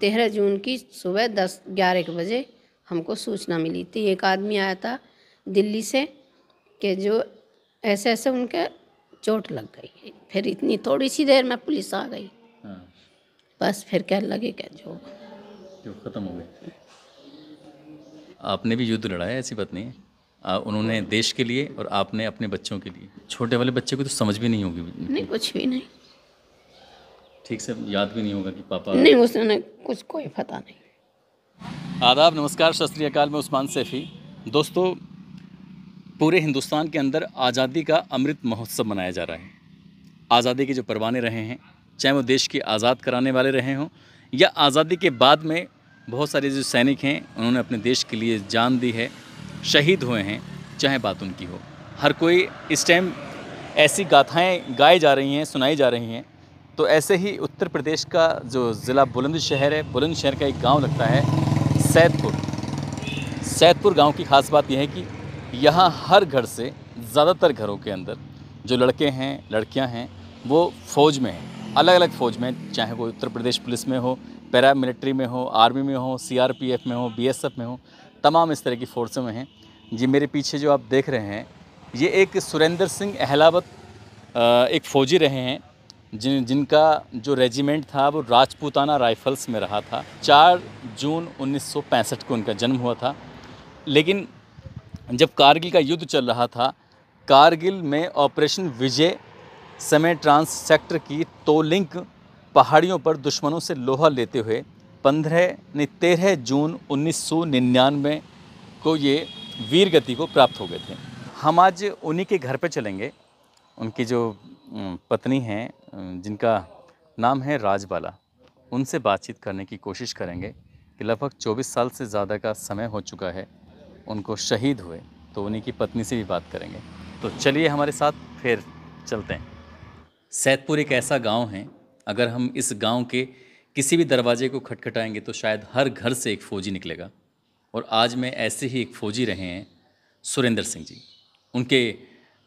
तेरह जून की सुबह दस ग्यारह के बजे हमको सूचना मिली थी एक आदमी आया था दिल्ली से कि जो ऐसे ऐसे उनके चोट लग गई फिर इतनी थोड़ी सी देर में पुलिस आ गई हाँ। बस फिर क्या लगे क्या जो जो ख़त्म हो गए आपने भी युद्ध लड़ा है ऐसी बात नहीं है आ, उन्होंने देश के लिए और आपने अपने बच्चों के लिए छोटे वाले बच्चे को तो समझ भी नहीं होगी नहीं कुछ भी नहीं ठीक से याद भी नहीं होगा कि पापा नहीं उसने कुछ कोई पता नहीं आदाब नमस्कार शास्त्रीय अकाल में उस्मान सैफी दोस्तों पूरे हिंदुस्तान के अंदर आज़ादी का अमृत महोत्सव मनाया जा रहा है आज़ादी के जो परवाने रहे हैं चाहे वो देश की आज़ाद कराने वाले रहे हों या आज़ादी के बाद में बहुत सारे जो सैनिक हैं उन्होंने अपने देश के लिए जान दी है शहीद हुए हैं चाहे बात उनकी हो हर कोई इस टाइम ऐसी गाथाएं गाए जा रही हैं सुनाई जा रही हैं तो ऐसे ही उत्तर प्रदेश का जो ज़िला बुलंदशहर है बुलंदशहर का एक गांव लगता है सैदपुर सैदपुर गांव की ख़ास बात यह है कि यहाँ हर घर से ज़्यादातर घरों के अंदर जो लड़के हैं लड़कियाँ हैं वो फ़ौज में हैं अलग अलग फ़ौज में चाहे वो उत्तर प्रदेश पुलिस में हो पैरा मिलिट्री में हो आर्मी में हो सी में हो बी में हो तमाम इस तरह की फ़ोर्सों में हैं जी मेरे पीछे जो आप देख रहे हैं ये एक सुरेंद्र सिंह अहलावत एक फ़ौजी रहे हैं जिन जिनका जो रेजिमेंट था वो राजपूताना राइफ़ल्स में रहा था 4 जून 1965 को उनका जन्म हुआ था लेकिन जब कारगिल का युद्ध चल रहा था कारगिल में ऑपरेशन विजय समय ट्रांस सेक्टर की तोलिंक पहाड़ियों पर दुश्मनों से लोहा लेते हुए पंद्रह नहीं तेरह जून उन्नीस को ये वीर गति को प्राप्त हो गए थे हम आज उन्हीं के घर पर चलेंगे उनकी जो पत्नी हैं जिनका नाम है राजबाला उनसे बातचीत करने की कोशिश करेंगे कि लगभग 24 साल से ज़्यादा का समय हो चुका है उनको शहीद हुए तो उन्हीं की पत्नी से भी बात करेंगे तो चलिए हमारे साथ फिर चलते हैं सैदपुर एक ऐसा गांव है अगर हम इस गांव के किसी भी दरवाजे को खटखटाएंगे तो शायद हर घर से एक फ़ौजी निकलेगा और आज मैं ऐसे ही एक फ़ौजी रहे हैं सुरेंद्र सिंह जी उनके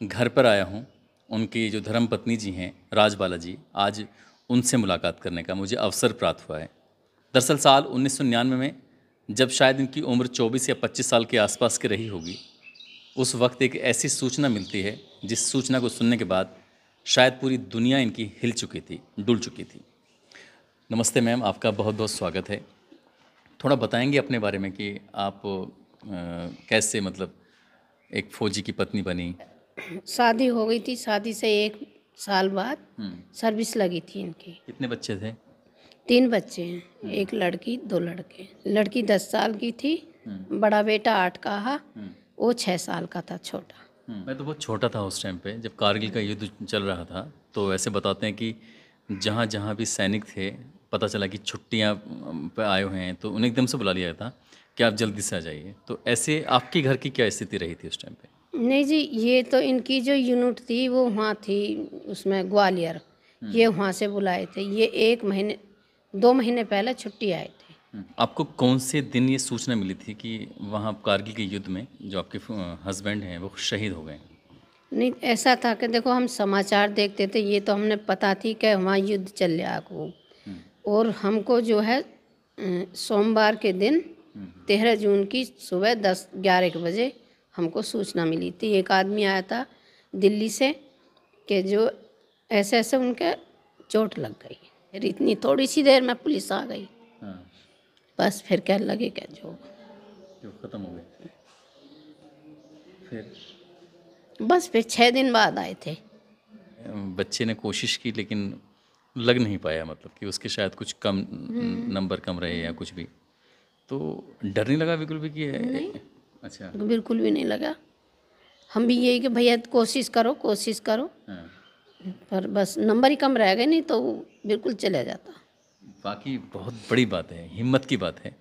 घर पर आया हूँ उनकी जो धर्म पत्नी जी हैं राजबाला जी आज उनसे मुलाकात करने का मुझे अवसर प्राप्त हुआ है दरअसल साल उन्नीस में जब शायद इनकी उम्र 24 या 25 साल के आसपास की रही होगी उस वक्त एक ऐसी सूचना मिलती है जिस सूचना को सुनने के बाद शायद पूरी दुनिया इनकी हिल चुकी थी डुल चुकी थी नमस्ते मैम आपका बहुत बहुत स्वागत है थोड़ा बताएंगे अपने बारे में कि आप आ, कैसे मतलब एक फौजी की पत्नी बनी शादी हो गई थी शादी से एक साल बाद हम्म। सर्विस लगी थी इनकी कितने बच्चे थे तीन बच्चे हैं हम्म। एक लड़की दो लड़के लड़की दस साल की थी हम्म। बड़ा बेटा आठ का है वो छः साल का था छोटा मैं तो बहुत छोटा था उस टाइम पे जब कारगिल का युद्ध चल रहा था तो ऐसे बताते हैं कि जहाँ जहाँ भी सैनिक थे पता चला कि छुट्टियाँ पे आए हुए हैं तो उन्हें एकदम से बुला लिया था कि आप जल्दी से आ जाइए तो ऐसे आपके घर की क्या स्थिति रही थी उस टाइम पर नहीं जी ये तो इनकी जो यूनिट थी वो वहाँ थी उसमें ग्वालियर हम्म। ये वहाँ से बुलाए थे ये एक महीने दो महीने पहले छुट्टी आए थे हम्म। आपको कौन से दिन ये सूचना मिली थी कि वहाँ कारगिल के युद्ध में जो आपके हस्बैंड हैं वो शहीद हो गए नहीं ऐसा था कि देखो हम समाचार देखते थे ये तो हमने पता थी कि वहाँ युद्ध चल रहा को हम्म। और हमको जो है सोमवार के दिन तेरह जून की सुबह दस ग्यारह के बजे हमको सूचना मिली थी एक आदमी आया था दिल्ली से कि जो ऐसे ऐसे उनके चोट लग गई फिर इतनी थोड़ी सी देर में पुलिस आ गई हाँ। बस फिर क्या लगे क्या जो ख़त्म हो गए फिर बस फिर छः दिन बाद आए थे बच्चे ने कोशिश की लेकिन लग नहीं पाया मतलब कि उसके शायद कुछ कम हम्म। नंबर कम रहे या कुछ भी तो डर नहीं लगा बिल्कुल भी कि अच्छा बिल्कुल भी नहीं लगा हम भी यही कि भैया कोशिश करो कोशिश करो हाँ। पर बस नंबर ही कम रह गए नहीं तो बिल्कुल चला जाता बाकी बहुत बड़ी बात है हिम्मत की बात है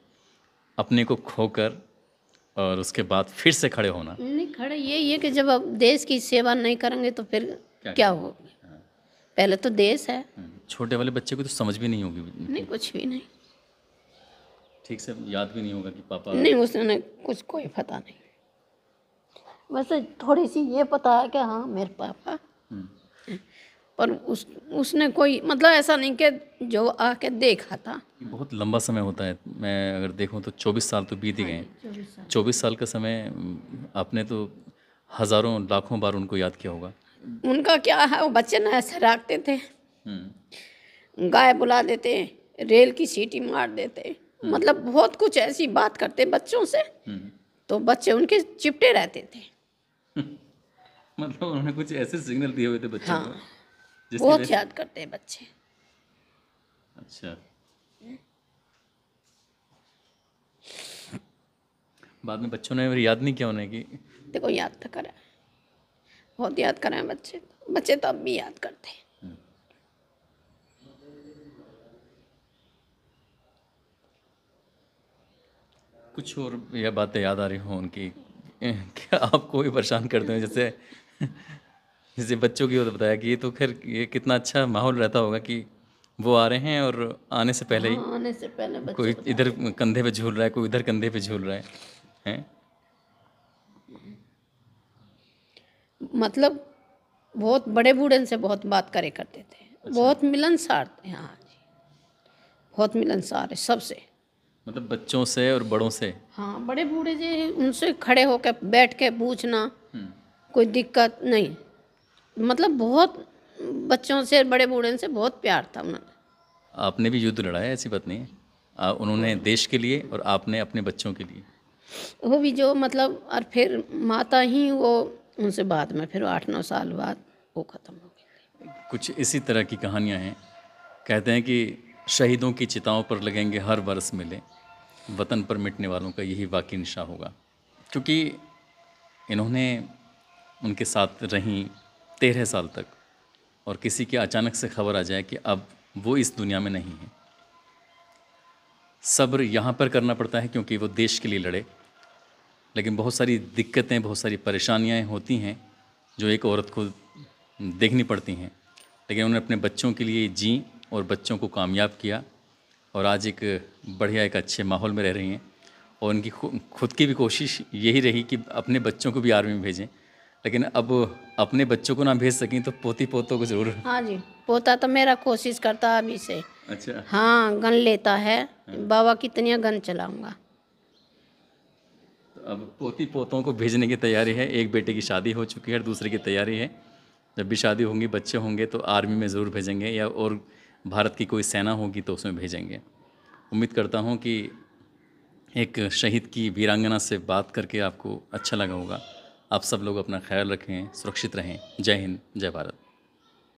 अपने को खोकर और उसके बाद फिर से खड़े होना नहीं खड़े यही है कि जब आप देश की सेवा नहीं करेंगे तो फिर क्या, क्या होगा पहले तो देश है हम्म। छोटे वाले बच्चे को तो समझ भी नहीं होगी नहीं कुछ भी नहीं ठीक से याद भी नहीं होगा कि पापा नहीं उसने कुछ कोई पता नहीं वैसे थोड़ी सी ये पता है कि हाँ मेरे पापा हम्म। पर उस उसने कोई मतलब ऐसा नहीं कि जो आके देखा था बहुत लंबा समय होता है मैं अगर देखूँ तो चौबीस साल तो बीत ही गए हाँ चौबीस साल का समय आपने तो हज़ारों लाखों बार उनको याद किया होगा उनका क्या है वो बच्चे ना ऐसे रखते थे हम्म। गाय बुला देते रेल की सीटी मार देते हम्म। मतलब बहुत कुछ ऐसी बात करते बच्चों से हम्म। तो बच्चे उनके चिपटे रहते थे मतलब उन्होंने कुछ ऐसे सिग्नल दिए हुए थे बच्चों हाँ, को बहुत याद करते हैं बच्चे अच्छा बाद में बच्चों ने याद नहीं किया उन्हें की देखो याद तो करा बहुत याद कराए बच्चे बच्चे तो अब भी याद करते हैं कुछ और यह बातें याद आ रही हों उनकी क्या आप कोई परेशान करते हैं जैसे जैसे बच्चों की वो बताया कि ये तो खैर ये कितना अच्छा माहौल रहता होगा कि वो आ रहे हैं और आने से पहले ही हाँ, आने से पहले कोई इधर कंधे पे झूल रहा है कोई इधर कंधे पे झूल रहा है हैं मतलब बहुत बड़े बूढ़े से बहुत बात करे करते थे अच्छा। बहुत मिलनसार थे हाँ जी बहुत मिलनसार है सबसे मतलब बच्चों से और बड़ों से हाँ बड़े बूढ़े जी उनसे खड़े होकर बैठ के पूछना हम्म। कोई दिक्कत नहीं मतलब बहुत बच्चों से बड़े बूढ़े से बहुत प्यार था उन्होंने आपने भी युद्ध लड़ा है ऐसी बात नहीं है उन्होंने देश के लिए और आपने अपने बच्चों के लिए वो भी जो मतलब और फिर माता ही वो उनसे बाद में फिर आठ नौ साल बाद वो ख़त्म हो गई कुछ इसी तरह की कहानियाँ हैं कहते हैं कि शहीदों की चिताओं पर लगेंगे हर वर्ष मिले वतन पर मिटने वालों का यही वाकई निशा होगा क्योंकि इन्होंने उनके साथ रही तेरह साल तक और किसी के अचानक से खबर आ जाए कि अब वो इस दुनिया में नहीं है सब्र यहाँ पर करना पड़ता है क्योंकि वो देश के लिए लड़े लेकिन बहुत सारी दिक्कतें बहुत सारी परेशानियाँ होती हैं जो एक औरत को देखनी पड़ती हैं लेकिन उन्होंने अपने बच्चों के लिए जी और बच्चों को कामयाब किया और आज एक बढ़िया एक अच्छे माहौल में रह रही हैं और उनकी खुद की भी कोशिश यही रही कि अपने बच्चों को भी आर्मी में भेजें लेकिन अब अपने बच्चों को ना भेज सकें तो पोती पोतों को ज़रूर हाँ जी पोता तो मेरा कोशिश करता है अभी से अच्छा हाँ गन लेता है हाँ। बाबा कितनी गन चलाऊँगा तो अब पोती पोतों को भेजने की तैयारी है एक बेटे की शादी हो चुकी है और दूसरे की तैयारी है जब भी शादी होंगी बच्चे होंगे तो आर्मी में ज़रूर भेजेंगे या और भारत की कोई सेना होगी तो उसमें भेजेंगे उम्मीद करता हूँ कि एक शहीद की वीरांगना से बात करके आपको अच्छा लगा होगा आप सब लोग अपना ख्याल रखें सुरक्षित रहें जय हिंद जय भारत